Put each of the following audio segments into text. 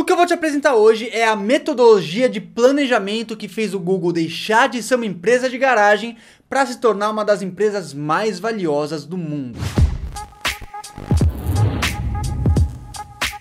O que eu vou te apresentar hoje é a metodologia de planejamento que fez o Google deixar de ser uma empresa de garagem para se tornar uma das empresas mais valiosas do mundo.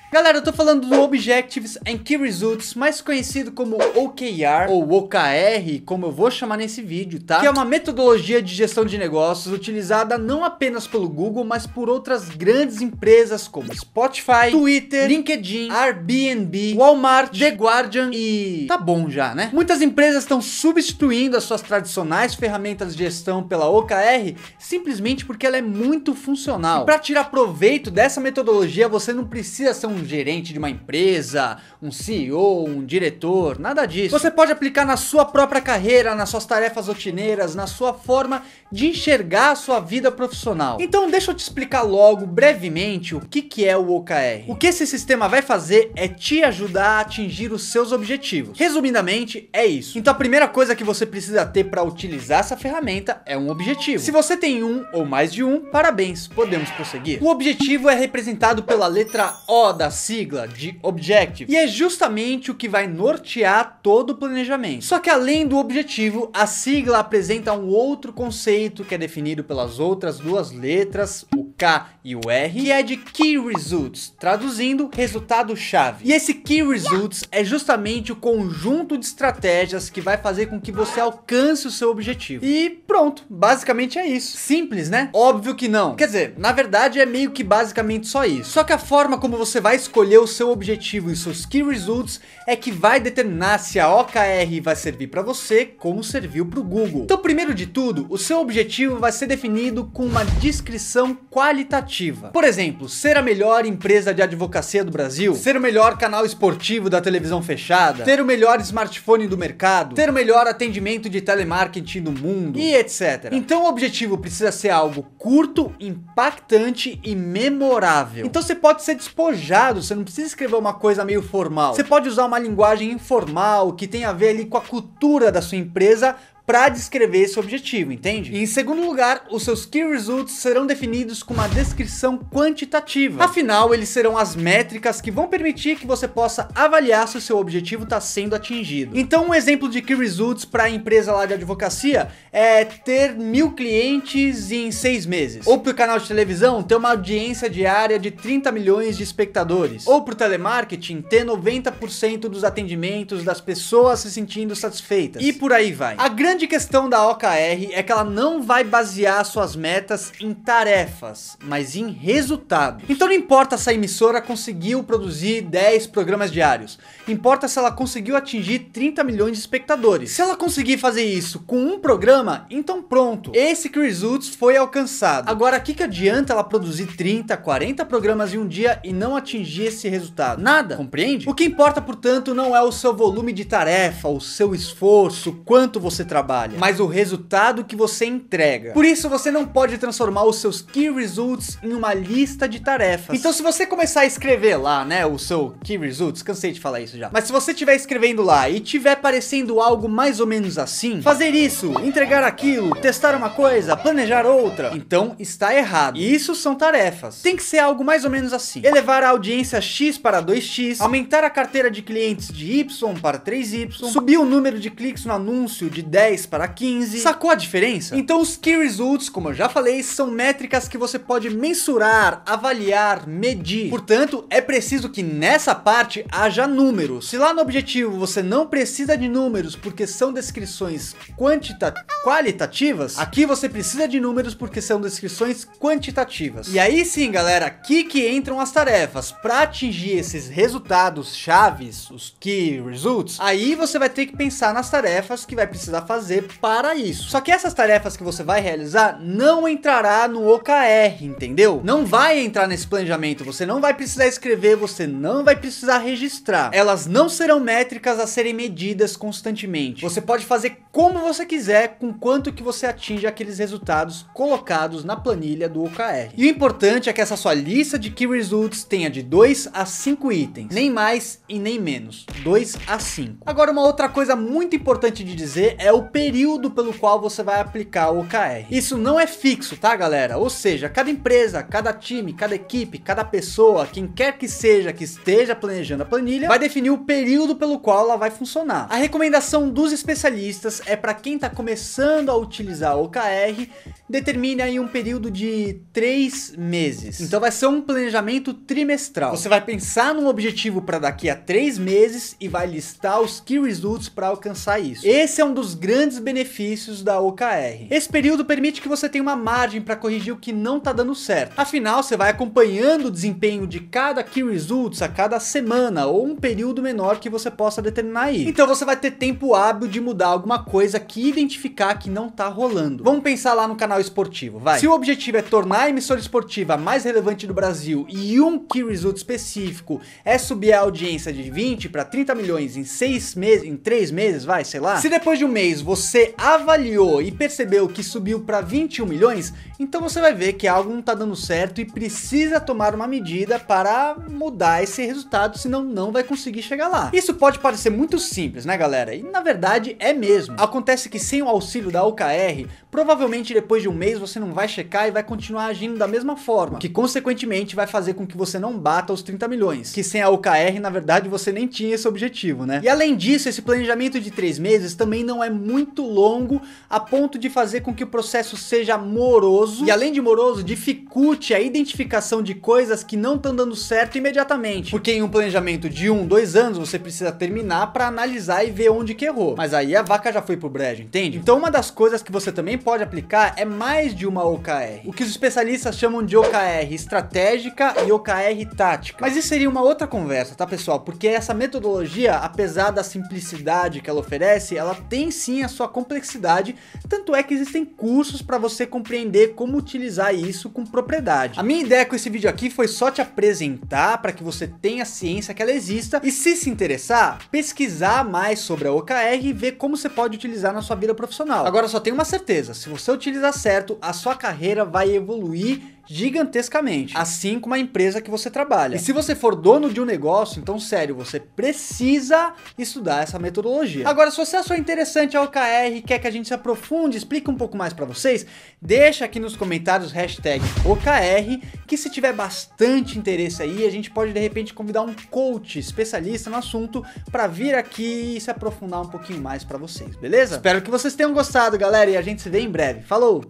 Galera, eu tô falando do Objectives and Key Results, mais conhecido como OKR ou OKR, como eu vou chamar nesse vídeo, tá? Que é uma metodologia de gestão de negócios utilizada não apenas pelo Google, mas por outras grandes empresas como Spotify, Twitter, LinkedIn, Airbnb, Walmart, The Guardian e tá bom já, né? Muitas empresas estão substituindo as suas tradicionais ferramentas de gestão pela OKR simplesmente porque ela é muito funcional. E para tirar proveito dessa metodologia, você não precisa ser um um gerente de uma empresa, um CEO, um diretor, nada disso. Você pode aplicar na sua própria carreira, nas suas tarefas rotineiras, na sua forma de enxergar a sua vida profissional. Então deixa eu te explicar logo, brevemente, o que, que é o OKR. O que esse sistema vai fazer é te ajudar a atingir os seus objetivos. Resumidamente, é isso. Então a primeira coisa que você precisa ter para utilizar essa ferramenta é um objetivo. Se você tem um ou mais de um, parabéns, podemos prosseguir. O objetivo é representado pela letra O da da sigla de Objective, e é justamente o que vai nortear todo o planejamento. Só que além do objetivo, a sigla apresenta um outro conceito que é definido pelas outras duas letras, o K e o R, que é de Key Results, traduzindo resultado-chave. E esse Key Results é justamente o conjunto de estratégias que vai fazer com que você alcance o seu objetivo. E pronto, basicamente é isso. Simples, né? Óbvio que não. Quer dizer, na verdade é meio que basicamente só isso. Só que a forma como você vai escolher o seu objetivo e seus Key Results é que vai determinar se a OKR vai servir para você como serviu para o Google. Então, primeiro de tudo, o seu objetivo vai ser definido com uma descrição qualitativa por exemplo, ser a melhor empresa de advocacia do Brasil, ser o melhor canal esportivo da televisão fechada, ter o melhor smartphone do mercado, ter o melhor atendimento de telemarketing no mundo e etc. Então o objetivo precisa ser algo curto, impactante e memorável. Então você pode ser despojado, você não precisa escrever uma coisa meio formal. Você pode usar uma linguagem informal que tem a ver ali com a cultura da sua empresa para descrever esse objetivo, entende? E em segundo lugar, os seus key results serão definidos com uma descrição quantitativa. Afinal, eles serão as métricas que vão permitir que você possa avaliar se o seu objetivo está sendo atingido. Então, um exemplo de key results para a empresa lá de advocacia é ter mil clientes em seis meses. Ou para o canal de televisão ter uma audiência diária de 30 milhões de espectadores. Ou para o telemarketing ter 90% dos atendimentos das pessoas se sentindo satisfeitas. E por aí vai. A grande grande questão da OKR é que ela não vai basear suas metas em tarefas, mas em resultados. Então não importa se a emissora conseguiu produzir 10 programas diários, importa se ela conseguiu atingir 30 milhões de espectadores. Se ela conseguir fazer isso com um programa, então pronto, esse que results foi alcançado. Agora, o que, que adianta ela produzir 30, 40 programas em um dia e não atingir esse resultado? Nada, compreende? O que importa, portanto, não é o seu volume de tarefa, o seu esforço, quanto você trabalha, trabalha, mas o resultado que você entrega. Por isso, você não pode transformar os seus key results em uma lista de tarefas. Então, se você começar a escrever lá, né, o seu key results, cansei de falar isso já, mas se você estiver escrevendo lá e tiver parecendo algo mais ou menos assim, fazer isso, entregar aquilo, testar uma coisa, planejar outra, então está errado. E isso são tarefas. Tem que ser algo mais ou menos assim. Elevar a audiência X para 2X, aumentar a carteira de clientes de Y para 3Y, subir o número de cliques no anúncio de 10 10 para 15. Sacou a diferença? Então os key results, como eu já falei, são métricas que você pode mensurar, avaliar, medir. Portanto, é preciso que nessa parte haja números. Se lá no objetivo você não precisa de números porque são descrições quantita qualitativas, aqui você precisa de números porque são descrições quantitativas. E aí sim, galera, aqui que entram as tarefas. Para atingir esses resultados chaves, os key results, aí você vai ter que pensar nas tarefas que vai precisar fazer fazer para isso. Só que essas tarefas que você vai realizar não entrará no OKR, entendeu? Não vai entrar nesse planejamento, você não vai precisar escrever, você não vai precisar registrar. Elas não serão métricas a serem medidas constantemente. Você pode fazer como você quiser, com quanto que você atinge aqueles resultados colocados na planilha do OKR. E o importante é que essa sua lista de Key Results tenha de 2 a 5 itens, nem mais e nem menos, 2 a 5. Agora uma outra coisa muito importante de dizer é o período pelo qual você vai aplicar o OKR. Isso não é fixo, tá, galera? Ou seja, cada empresa, cada time, cada equipe, cada pessoa, quem quer que seja que esteja planejando a planilha, vai definir o período pelo qual ela vai funcionar. A recomendação dos especialistas é para quem está começando a utilizar o OKR, determine aí um período de três meses. Então vai ser um planejamento trimestral. Você vai pensar num objetivo para daqui a três meses e vai listar os key results para alcançar isso. Esse é um dos grandes grandes benefícios da OKR. Esse período permite que você tenha uma margem para corrigir o que não está dando certo. Afinal, você vai acompanhando o desempenho de cada Key Results a cada semana ou um período menor que você possa determinar aí. Então você vai ter tempo hábil de mudar alguma coisa que identificar que não está rolando. Vamos pensar lá no canal esportivo, vai. Se o objetivo é tornar a emissora esportiva mais relevante do Brasil e um Key Result específico é subir a audiência de 20 para 30 milhões em 6 meses, em 3 meses, vai, sei lá. Se depois de um mês você avaliou e percebeu que subiu para 21 milhões, então você vai ver que algo não está dando certo e precisa tomar uma medida para mudar esse resultado, senão não vai conseguir chegar lá. Isso pode parecer muito simples, né galera? E na verdade é mesmo. Acontece que sem o auxílio da OKR, provavelmente depois de um mês você não vai checar e vai continuar agindo da mesma forma, que consequentemente vai fazer com que você não bata os 30 milhões, que sem a OKR na verdade você nem tinha esse objetivo, né? E além disso, esse planejamento de três meses também não é muito muito longo, a ponto de fazer com que o processo seja moroso, e além de moroso, dificulte a identificação de coisas que não estão dando certo imediatamente. Porque em um planejamento de um, dois anos, você precisa terminar para analisar e ver onde que errou. Mas aí a vaca já foi pro brejo, entende? Então uma das coisas que você também pode aplicar é mais de uma OKR. O que os especialistas chamam de OKR estratégica e OKR tática. Mas isso seria uma outra conversa, tá pessoal? Porque essa metodologia, apesar da simplicidade que ela oferece, ela tem sim a sua complexidade, tanto é que existem cursos para você compreender como utilizar isso com propriedade. A minha ideia com esse vídeo aqui foi só te apresentar para que você tenha ciência que ela exista e se se interessar, pesquisar mais sobre a OKR e ver como você pode utilizar na sua vida profissional. Agora só tenho uma certeza, se você utilizar certo, a sua carreira vai evoluir gigantescamente, assim como a empresa que você trabalha. E se você for dono de um negócio, então sério, você precisa estudar essa metodologia. Agora, se você achou interessante a OKR, quer que a gente se aprofunde, explique um pouco mais para vocês, deixa aqui nos comentários hashtag OKR, que se tiver bastante interesse aí, a gente pode de repente convidar um coach especialista no assunto para vir aqui e se aprofundar um pouquinho mais para vocês, beleza? Espero que vocês tenham gostado, galera, e a gente se vê em breve. Falou!